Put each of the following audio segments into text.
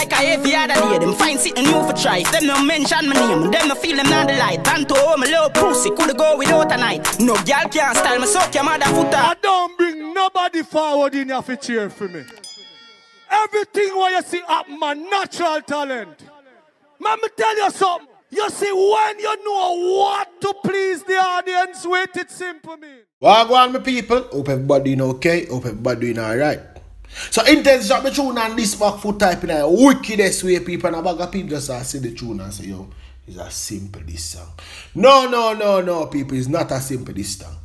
like a every other day. Them fine sitting new for try. Them no mention my name. Them no feel them not the light. Banto, my little pussy coulda go without a night. No girl can style me suck your mother footer. I don't bring nobody forward in here for cheer for me. Everything what you see up my natural talent. Mama tell you something. You see, when you know what to please the audience with, it simple, me. Wagwan, well, my people. Hope everybody doing okay. Hope everybody doing all right. So intense drop the tune and this back foot type in a wickedest way people and a bag of people just uh, see the tune and say yo it's a simple this song. No no no no people it's not a simple this song.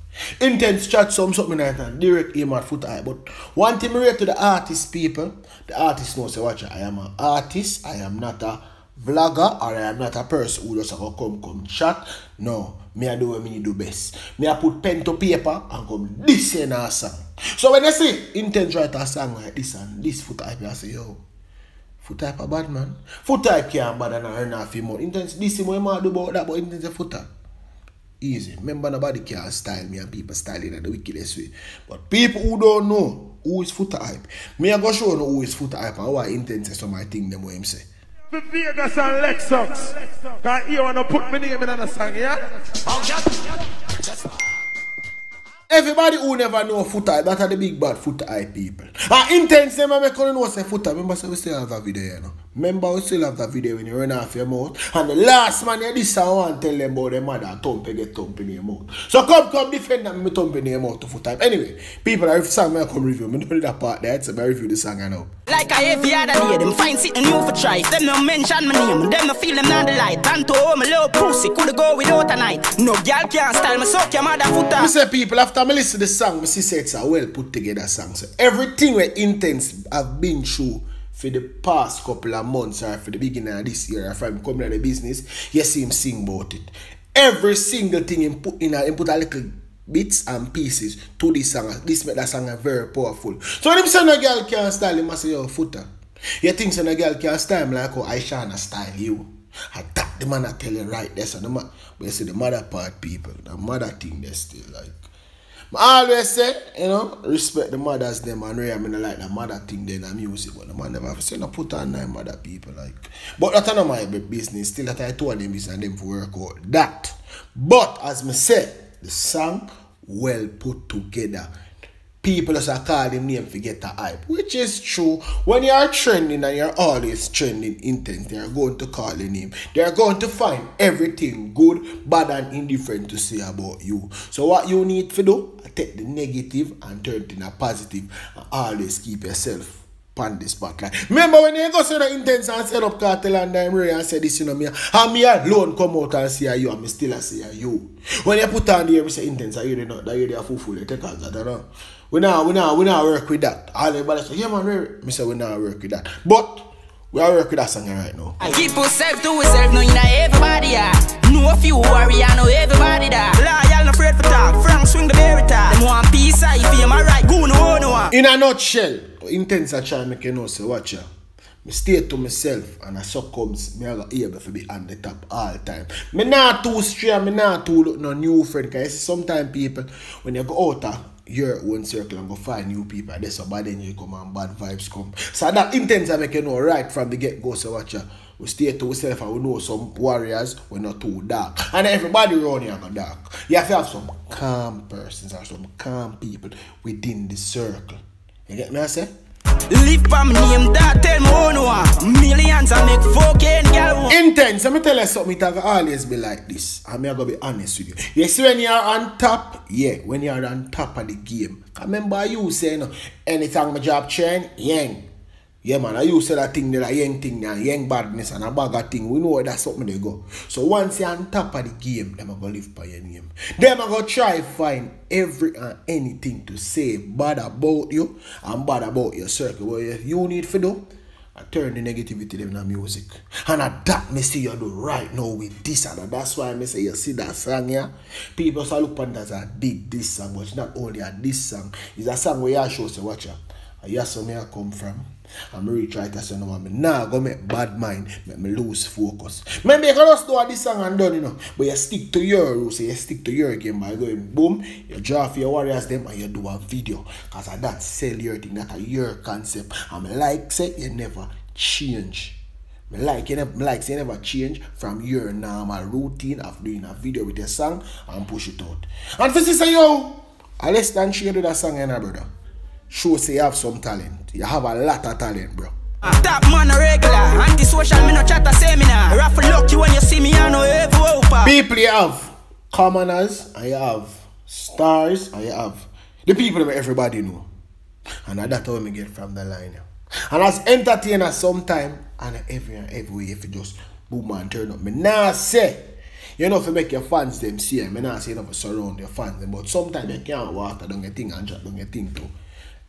Intense chat some something like that direct aim at foot eye. but one thing relate to the artist people the artist knows say watch I am an artist I am not a vlogger or I am not a person who just uh, come come chat no Mi a do we mi ni do bes. Mi a put pen to pepa an kom disye nan asan. So wen de si, intense writer asan an gwa disan. Dis foot hype an se yo. Foot hype a bad man. Foot hype ki an bada nan her na fi mon. Intense, disi mwen ma a do bo, da bo intense se foot hype. Easy. Men ba nabadi ki an style mi an pepa style in a di wiki leswe. But pepou ou don nou, ou is foot hype. Mi a go show nou ou is foot hype an wwa intense se somay ting dem we mse. be Vegas and Lexus. Cause you wanna put my name in another song, yeah? Everybody who never know foot eye, that are the big bad foot eye people. I ah, intense them, I am calling what's a foot eye. Remember, say we still have a video, you know. Remember we still have that video when you run off your mouth. And the last man you this I and tell them about their mother thump you get thump in your mouth. So come come defend them me thump in your mouth two time. Anyway, people are if song I come review. Me don't that part there, so I review the song I know. Like I every other day, them find sitting new for try. Them no mention my name, them no feel them not the light. to home a little pussy, could go without a night. No girl can't style me suck your mother foot up. say people, after me listen to the song, me see say it's a well put together song. So everything we intense I've been through for the past couple of months or uh, for the beginning of this year I've I'm coming out the business, you see him sing about it. Every single thing him put in, him uh, put a little bits and pieces to this song. This make that song very powerful. So when him say a girl can't style him, I say, your footer. You think so no girl can't style him like how oh, Aishana style you. I that the man I tell you right there, so the man, but you see the mother part people, the mother thing they still like alwes ah, se, you know, respect the madas dem an re a men a like na mada ting den a music, but nan man never have a se nan put an nan mada people like but la ta nan may be biznis, til la ta e to an den biznis an dem fo work out, dat but as me se, the sang well put together people just are calling name to get a hype, which is true. When you are trending and you're always trending intense, they are going to call your name. They are going to find everything good, bad, and indifferent to say about you. So what you need to do, take the negative and turn it in a positive and always keep yourself on the spotlight. Remember when they go say the intense and set up cartel and I'm ready and say this, you know me, I'm me alone come out and see you, I'm still see you. When you put on the every say intense, and you know that you're there full full, you take all that, don't know. We now, we now, we now work with that. All everybody say, yeah man, we, me say we now work with that. But, we are working that song right now. Keep yourself to yourself, no, you everybody are. Ah. Know a few worry, I know everybody that. Loyal, no afraid for talk. Frank swing the berry talk. Them want peace, I feel my right. Go no one. Ah. In a nutshell, intense I try make you know, say watch ya. Me stay to myself and I succumbs, me I got able to be on the top all time. Me not too straight, me not too look no new friend. Cause sometimes people, when you go out ah, your own circle and go find new people That's about but then you come and bad vibes come. So that intends I make you know right from the get go, so watch you. We stay to ourselves and we know some warriors we're not too dark. And everybody around here go dark. You have to have some calm persons or some calm people within the circle. You get me I say? name, that tell me Millions I make fucking girl Intense, let me tell you something, it always be like this I am gonna be honest with you You see when you are on top, yeah, when you are on top of the game I remember you saying, anything my job change, yang yeah. Yeah, man, I you to that thing there, a young thing there, young badness and a bag thing. We know that's something they go. So once you're on top of the game, them are going to live by your name. Them are going to try find every and anything to say bad about you and bad about your circle. What you need for do, I turn the negativity them in music. And at that, me see you do right now with this and that's why I say you see that song here. People start look that I did this song, but it's not only a this song. It's a song where you show say, watch out. You saw where I come from. I'm really trying to say no I'm now go make bad mind, make me lose focus. Maybe you can just do this song and done, you know. But you stick to your rules, you stick to your game by going boom, you draw your warriors them and you do a video. Cause I that sell your thing, that your concept. I'm like say you never change. Me like you never like say you never change from your normal routine of doing a video with a song and push it out. And is sister yo, I less than share that song eh, and brother show say you have some talent. You have a lot of talent, bro. Top man a regular, anti-social, me no chat a seminar. when you see me, I know every People you have commoners, I have stars, I have the people that everybody know. And that's how me get from the line. And as entertainer sometime, and every and every way, if you just boom and turn up. Me nah say, you know, if you make your fans them see, me nah say you never surround your fans them, but sometimes you can't do down your thing and drop down your thing too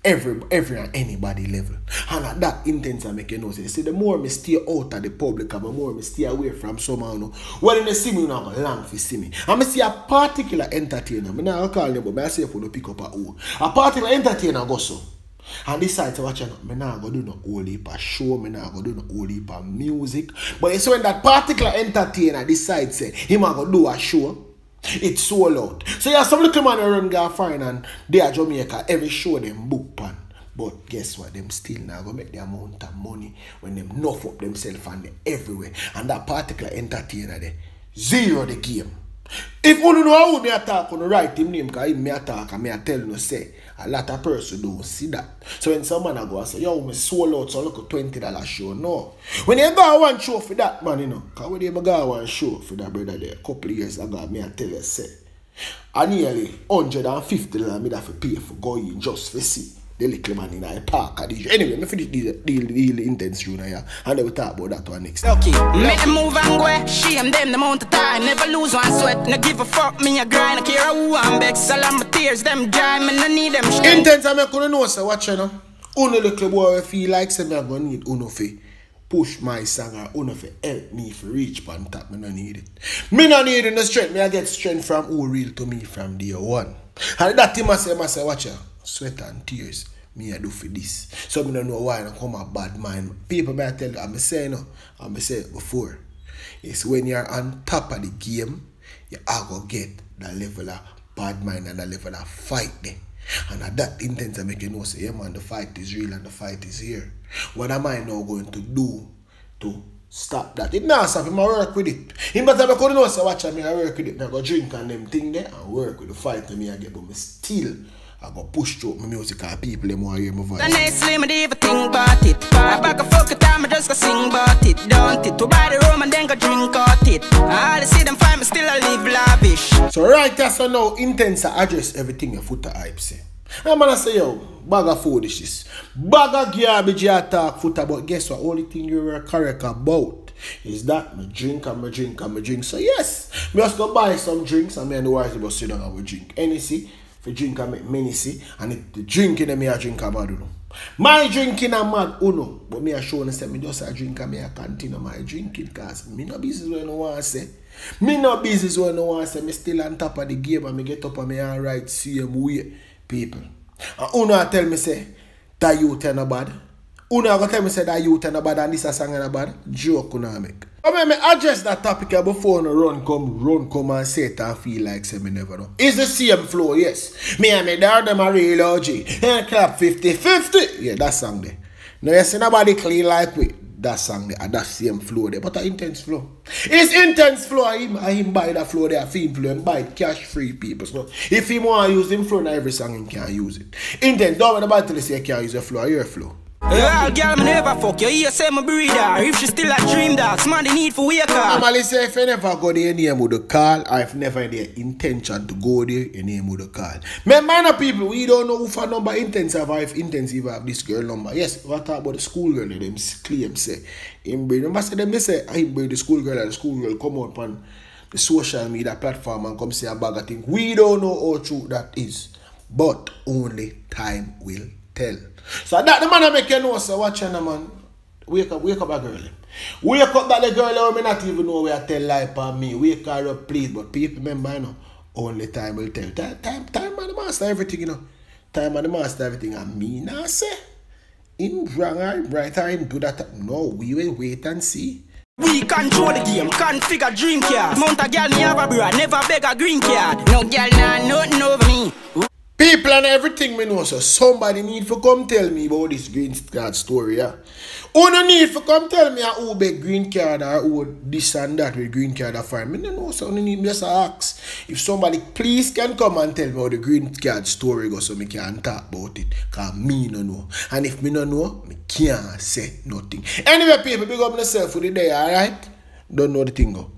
every every and anybody level. And at that intense I make you know see, see the more I stay out of the public and the more I stay away from someone no, well when they see me you know long for see me. And I see a particular entertainer, I not call them but I say for no pick up a who. A particular entertainer go so. And decide to watch it. I'm not going to do no whole heap of show, I'm not going to do no whole heap of music. But it's when that particular entertainer decides, say, he going to do a show, it's sold out. So yeah, some little man around go fine, and they are Jamaica, every show them book. But guess what? Them still now go make the amount of money when them nuff up themselves and everywhere. And that particular entertainer there, zero the game. If you know how me attack on the right him name, because me attack and me I tell you say a lot of person don't see that. So when someone I go and say, yo, me sold out so look a twenty dollar show. No. When you go one show for that man, you know, because when you go one show for that brother there, a couple of years ago, me tell you say, I nearly hundred and fifty dollar me that for pay for going just for see. They little man in a park at DJ. Anyway, me finish deal deal deal intense tune yeah. And then we talk about that one next. Time. Okay, make them move and go. Shame them the amount of time. Never lose one sweat. No give a fuck me a grind. I care who I'm back. Salam tears them dry. Me no need them. Shit. Intense. I'm gonna know so watch you know. Uno little boy feel like say me I'm gonna need uno fee. Push my singer or uno fi help me for reach pan tap. Me no need it. Me no need it no strength. Me I get strength from who real to me from day one. And that thing I say, I say, watch out sweat and tears me I do for this. So me don't know why I come a bad mind. People may tell you, I'm saying no, I'm saying before. It's when you're on top of the game, you are gonna get that level of bad mind and that level of fight there. And at that intense I make you know say, yeah man, the fight is real and the fight is here. What am I now going to do to stop that? It not stop him I work with it. He am because know say watch me I work with it. I go drink and them thing there and work with the fight to me again, but me still I got push out my music and people them want to hear my voice. The next slim I never think about it. I back a fuck it time, I just gonna sing about it. Don't it? To buy the room and then go drink out it. I they see them fine, but still I live lavish. So right that's so now intense I address everything your foot hype say. I'm gonna say yo, bag of foolishness. Bag of garbage you talk foot about. Guess what? Only thing you were correct about is that me drink and me drink and me drink. So yes, we just go buy some drinks and me and the wife will sit down and we drink. see, for drink a many see. And the drinking me a drink a bad uno. My drinking a mad uno. But me a show and say me just a drink a me a continue my drinking cause me no business when no one say. Me no business when no one say me still on top of the game and me get up and me alright same way people. And uno tell me say that you tell a bad. Una gonna tell me say that youth and a bad and this a song and a bad joke una make. I mean, me address that topic before I run come, run come and say it and feel like say me never know. It's the same flow, yes. Me and me dad them are real OG. And clap 50-50. Yeah, that song there. No, you see nobody clean like we. That song there, that same flow there, but an intense flow. It's intense flow, I him, I him buy that flow there, Feel him flow, him buy cash free people. So if he want to use him flow, now every song he can use it. Intense, don't nobody tell you say you can't use your flow, your flow. I'll girl, me never fuck you. Here say my breeder. If she still a dream dog, man, they need for I'ma say if I never go there, your name would call. I've never had the intention to go there, any name would the call. Man, man, people, we don't know if a number intensive or if intensive have this girl number. Yes, what about the school girl? Them claim say him bring. Remember say them say him bring the school girl and the school girl come up on the social media platform and come say a bag of thing. We don't know how true that is, but only time will tell. So that the man I make you know, so watch you man. Wake up, wake up a girl. Wake up that the girl who may not even know where I tell life on me. Wake her up, please. But people remember, you know, only time will tell. Time, time, time and the master everything, you know. Time and the master everything. I mean, now say, in wrong or him right or him do that. No, we will wait and see. We control the game, configure dream card. Mount a girl, never have a never beg a green card. No girl, nah, nothing over me. People and everything me know, so somebody need to come tell me about this green card story, yeah. Who no need to come tell me ah, who be green card or ah, who this and that with green card are Me no know, so no need me just ask. If somebody please can come and tell me about the green card story go so me can talk about it. Cause me no know. And if me no know, me can't say nothing. Anyway, people, big up myself for the day, alright? Don't know the thing go.